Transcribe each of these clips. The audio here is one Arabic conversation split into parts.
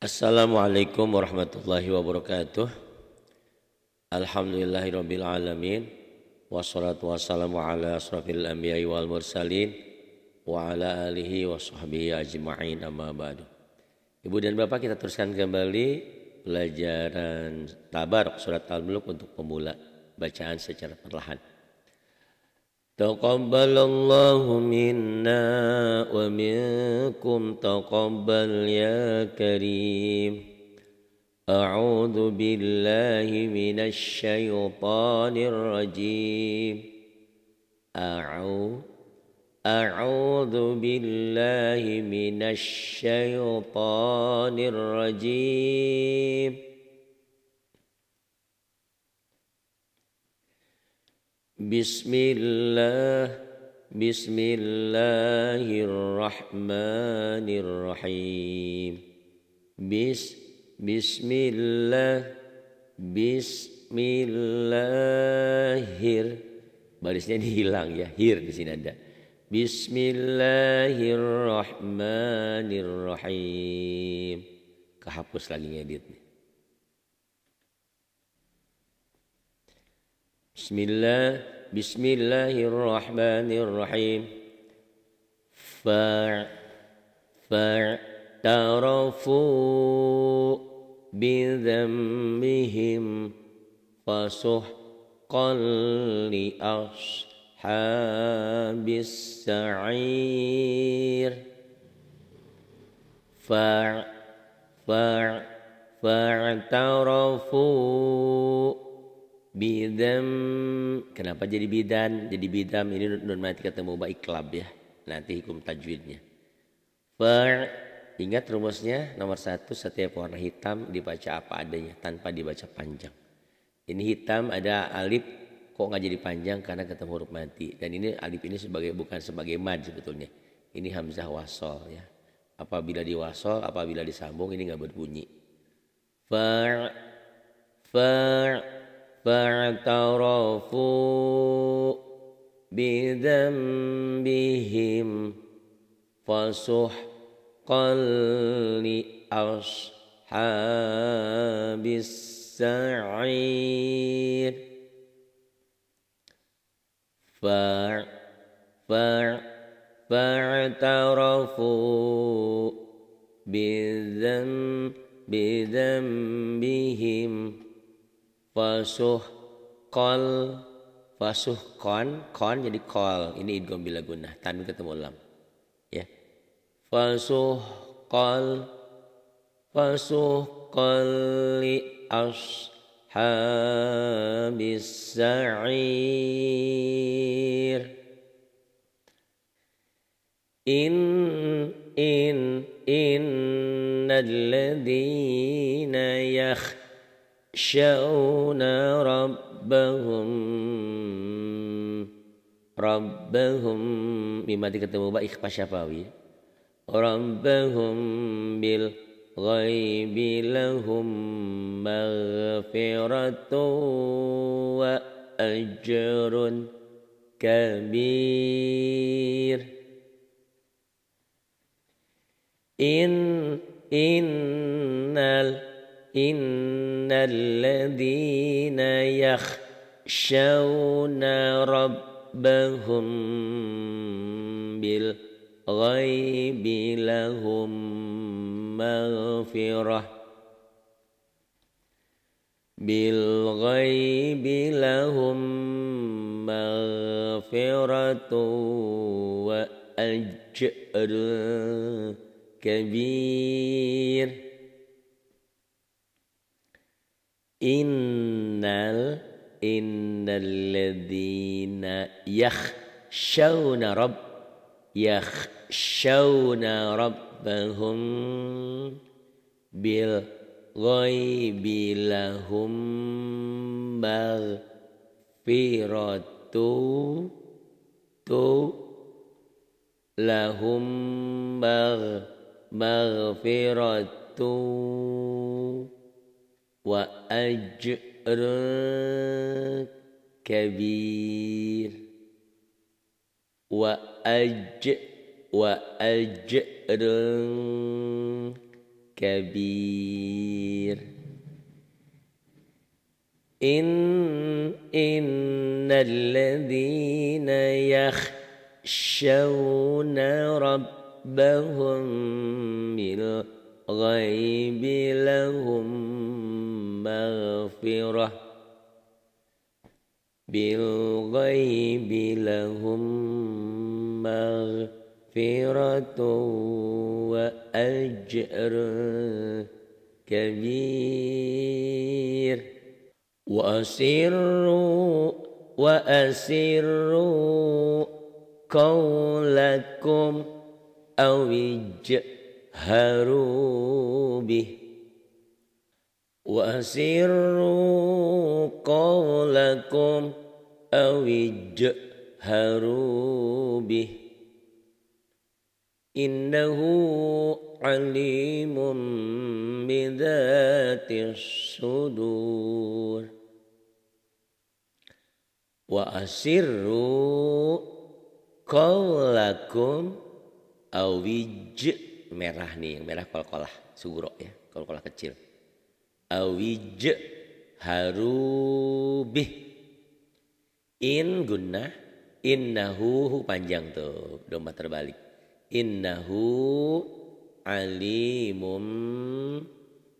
Assalamualaikum warahmatullahi wabarakatuh. Alhamdulillahirabbil alamin. Wassalatu wassalamu ala asrafil anbiya'i wal mursalin wa ala alihi wa sahbihi ajma'in amma ba'du. Ibu dan Bapak kita teruskan kembali pelajaran tabarok surat Al-Mulk untuk pemula bacaan secara perlahan. تقبل الله منا ومنكم تقبل يا كريم اعوذ بالله من الشيطان الرجيم اعوذ بالله من الشيطان الرجيم Bismillah, الله بسم Bismillah, الرحمن الرحيم بس بسم الله بسم الله barisnya dihilang ya hir di sini ada Bismillahirrahmanirrahim kehapus lagi ngedit nih Bismillah بسم الله الرحمن الرحيم فاع فاعترفوا بذنبهم فسحقا لأصحاب السعير فاع فاع فاعترفوا Bidam kenapa jadi bidan? Jadi bidam ini nun mati ketemu baik iklab ya. Nanti hukum tajwidnya. per ingat rumusnya nomor satu setiap warna hitam dibaca apa adanya tanpa dibaca panjang. Ini hitam ada alif kok nggak jadi panjang karena ketemu huruf mati dan ini alif ini sebagai bukan sebagai mad sebetulnya. Ini hamzah wasol ya. Apabila diwasol, apabila disambung ini nggak berbunyi. per per فاعترفوا بذنبهم فسحقا لأصحاب السعير فاعترفوا بذنبهم فاعترفوا بذنب بذنبهم Fasuh kol fasuh kon kon jadi kol ini idgham bila guna tanwin ketemu lam ya fasuh kol fasuh kol li ashabis sa'ir in in in nadladina yakh يخشون ربهم ربهم بما ketemu ba ikhfa syafawi ربهم بالغيب لهم مغفرة وأجر كبير إن إن ان الذين يخشون ربهم بالغيب لهم مغفره بالغيب لهم مغفره واجر كبير إن إن الذين يخشون رب يخشون ربهم بالغيب لهم مغفرة لهم مغفرة واجر كبير واج واجر كبير ان ان الذين يخشون ربهم من الغيب لهم مغفرة بالغيب لهم مغفرة وأجر كبير وأسروا وأسروا قولكم أو اجئ جهروا به وأسروا قولكم أو اجهروا به إنه عليم بذات الصدور وأسروا قولكم أو اجهروا merah nih, yang merah kol-kolah suguro ya, kol-kolah kecil. Awij harubih in gunnah innahu panjang tuh domba terbalik. Innahu alimum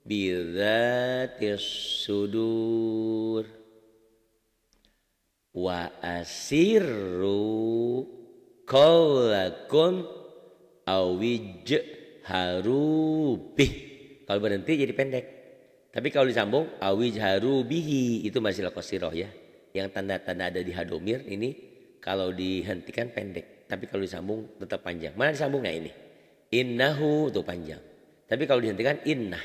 bidzatis sudur wa asirru qawlakum awijj harubih. Kalau berhenti jadi pendek. Tapi kalau disambung awij harubihi itu masih lakosiroh ya. Yang tanda-tanda ada di hadomir ini kalau dihentikan pendek. Tapi kalau disambung tetap panjang. Mana disambungnya ini? Innahu itu panjang. Tapi kalau dihentikan innah.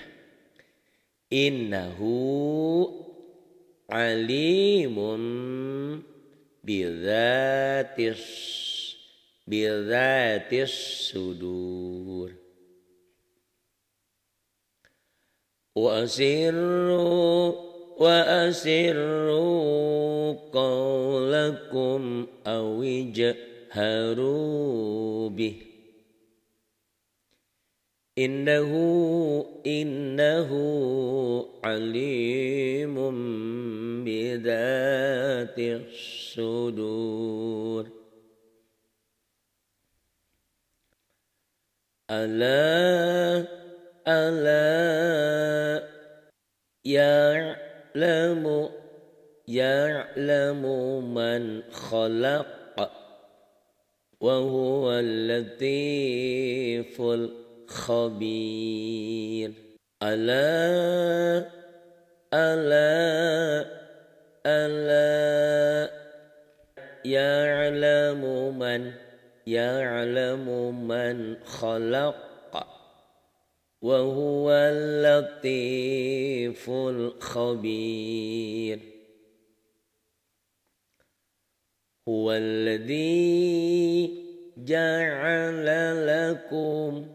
Innahu alimun bidatis bidatis sudur. وأسروا وأسروا قولكم أو اجهروا به إنه إنه عليم بذات الصدور ألا ألا يعلم يعلم من خلق وهو اللطيف الخبير ألا ألا ألا يعلم من يعلم من خلق وهو اللطيف الخبير هو الذي جعل لكم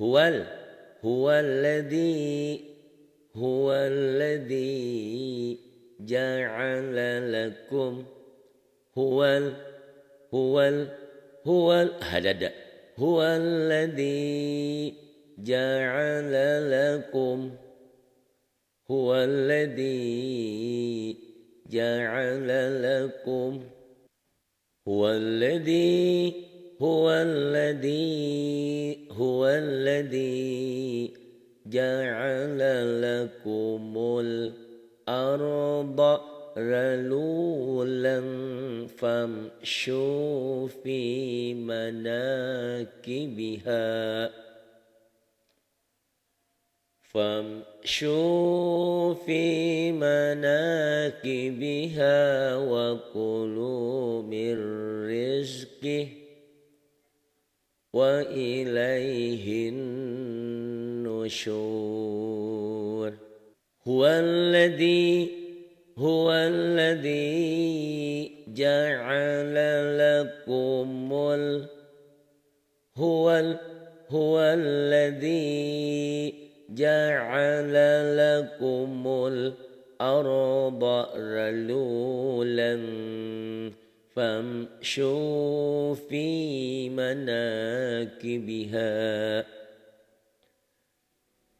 هو ال هو الذي هو الذي جعل لكم هو ال هو ال هو ال هو الذي جعل لكم هو الذي جعل لكم هو الذي هو الذي هو الذي جعل لكم الأرض رلولا فامشوا في مناكبها فامشوا في مناكبها وكلوا من رزقه وإليه النشور هو الذي هو الذي جعل لكم ال هو هو الذي جعل لكم الأرض رلولا فامشوا في مناكبها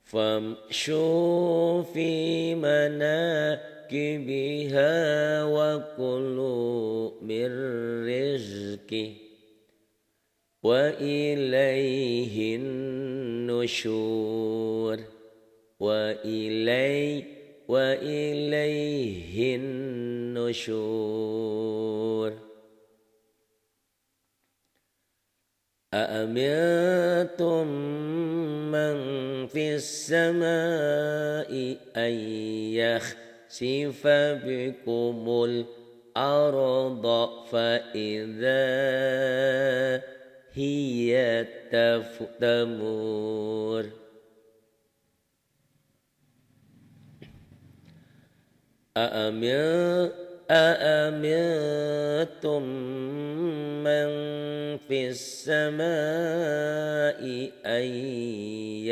فامشوا في مناكبها وكلوا من رزقه واليه النشور والي واليه النشور أأمنتم من في السماء أن يخسف بكم الأرض فإذا هي تمور أأمنتم من في السماء أن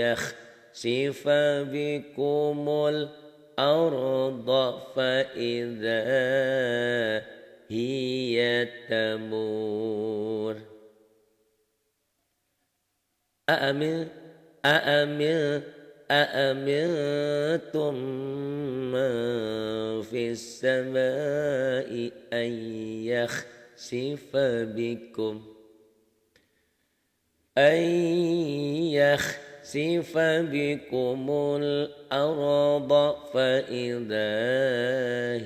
يخسف بكم الأرض فإذا هي تمور أأمن أأمن أأمنتم من في السماء أن يخسف بكم أن يخسف بكم الأرض فإذا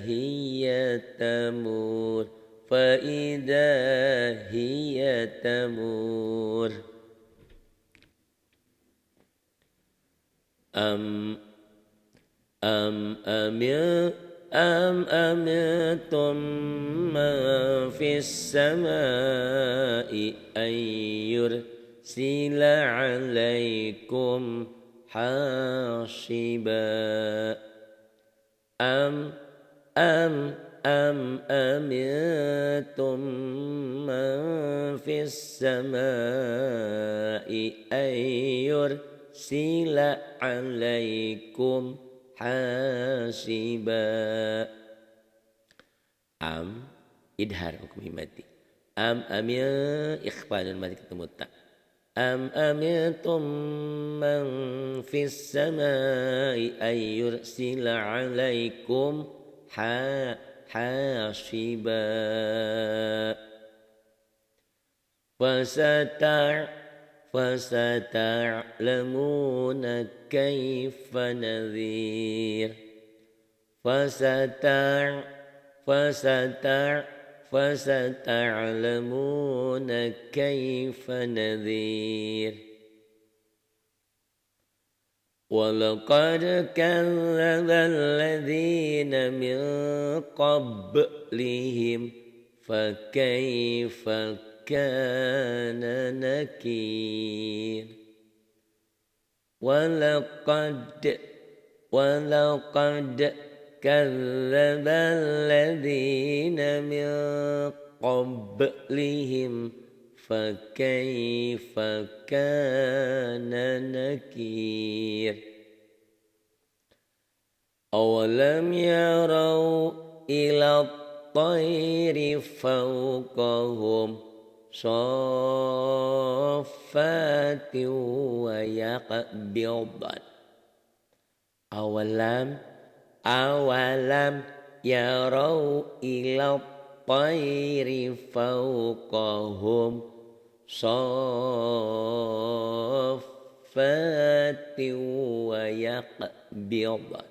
هي تمور فإذا هي تمور أم أم أمن أم أمنتم من في السماء أن يرسل عليكم حاصبا أم أم أم أمنتم من في السماء أن يرسل أرسل عليكم حاسبا أم إدهار حكم مادي أم أمير إخبار الملك المتع أم أمنتم من في السماء أن يرسل عليكم حاشبا فستعلمون فستعلمون كيف نذير فستع فستع فستعلمون كيف نذير ولقد كذب الذين من قبلهم فكيف كان نكير ولقد ولقد كذب الذين من قبلهم فكيف كان نكير أولم يروا إلى الطير فوقهم صافات ويقبضن أولم أولم يروا إلى الطير فوقهم صافات ويقبضن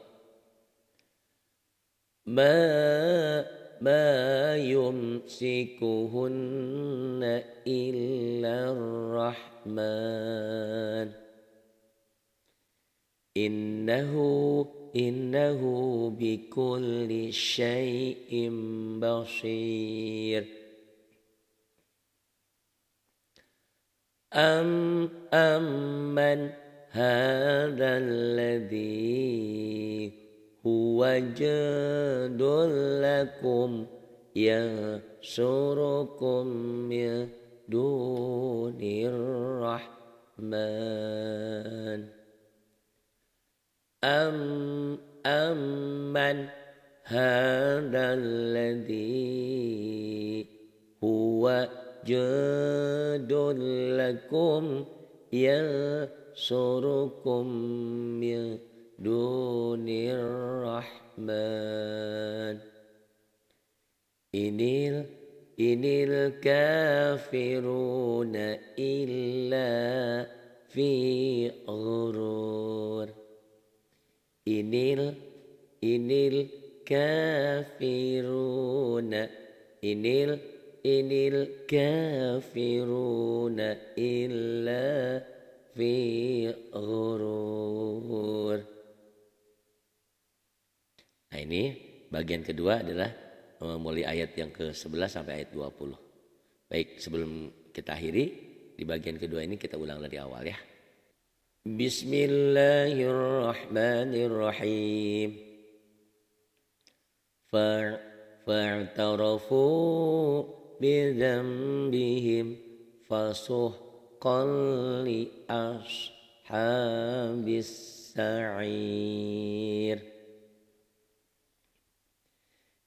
ما ما يمسكهن إلا الرحمن إنه إنه بكل شيء بصير أم أمن هذا الذي هو جاد لكم ينصركم من دون الرحمن أم أمن هذا الذي هو جاد لكم ينصركم من دون الرحمن إن إن الكافرون إلا في غرور إن إن الكافرون إن إن الكافرون إلا في غرور Nah ini bagian kedua adalah eh, mulai ayat yang ke-11 sampai ayat 20. Baik, sebelum kita akhiri, di bagian kedua ini kita ulang dari awal ya. Bismillahirrahmanirrahim. Fa'tarafu bidhanbihim fasuh li ashabis sa'ir.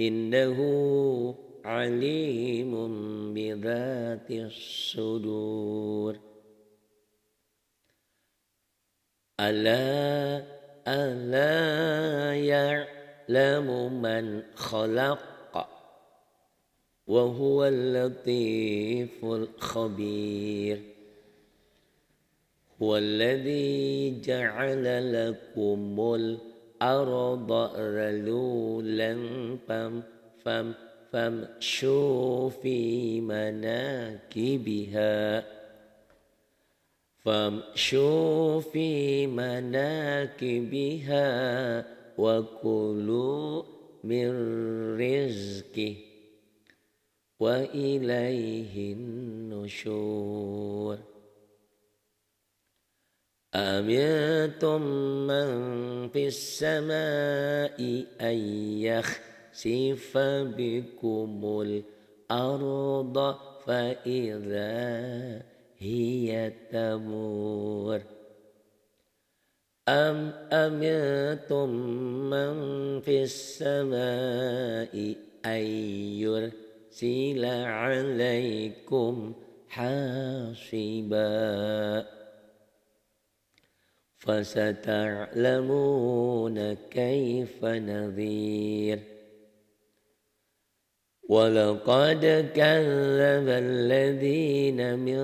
إنه عليم بذات الصدور ألا ألا يعلم من خلق وهو اللطيف الخبير هو الذي جعل لكم الملك أرض ذلولا فم فم فامشوا في مناكبها فامشوا في مناكبها وكلوا من رزقه وإليه النشور أمنتم من في السماء أن يخسف بكم الأرض فإذا هي تمور أم أمنتم من في السماء أن يرسل عليكم حاصباً فستعلمون كيف نذير ولقد كذب الذين من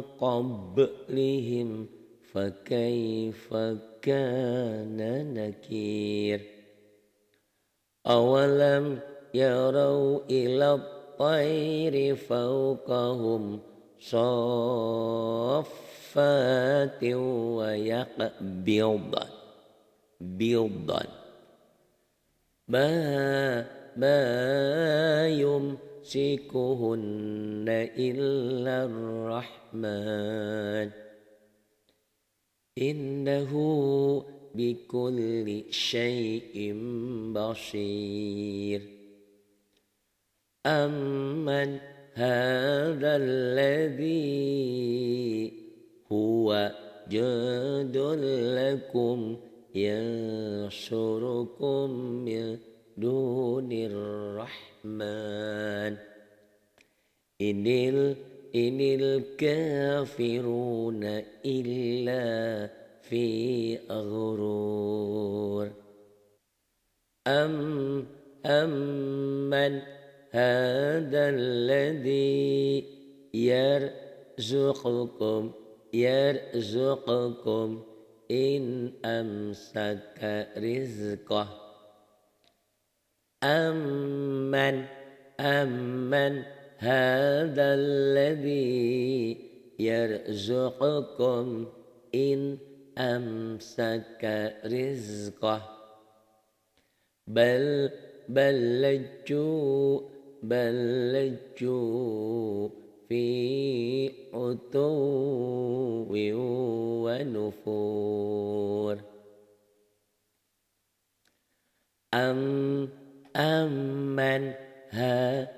قبلهم فكيف كان نكير أولم يروا إلى الطير فوقهم صاف صفات ويقبض بيضا ما ما يمسكهن إلا الرحمن إنه بكل شيء بصير أمن هذا الذي هو جند لكم ينصركم من دون الرحمن إن ال إن الكافرون إلا في أغرور أم أمن هذا الذي يرزقكم يرزقكم إن أمسك رزقه أمن أمن هذا الذي يرزقكم إن أمسك رزقه بل بل لجوا بل لجوا في عتو ونفور أم أمن ها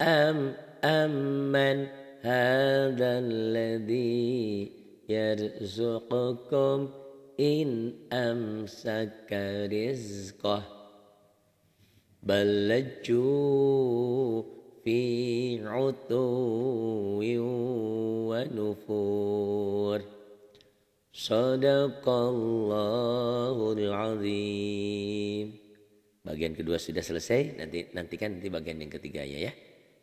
أم أمن هذا الذي يرزقكم إن أمسك رزقه بل لجوا في عتو ونفور صدق Allahul Azim bagian kedua sudah selesai nanti nantikan nanti bagian yang ketiganya ya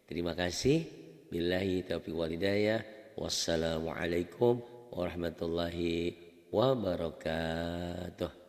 terima kasih billahi taufiq hidayah. wassalamualaikum warahmatullahi wabarakatuh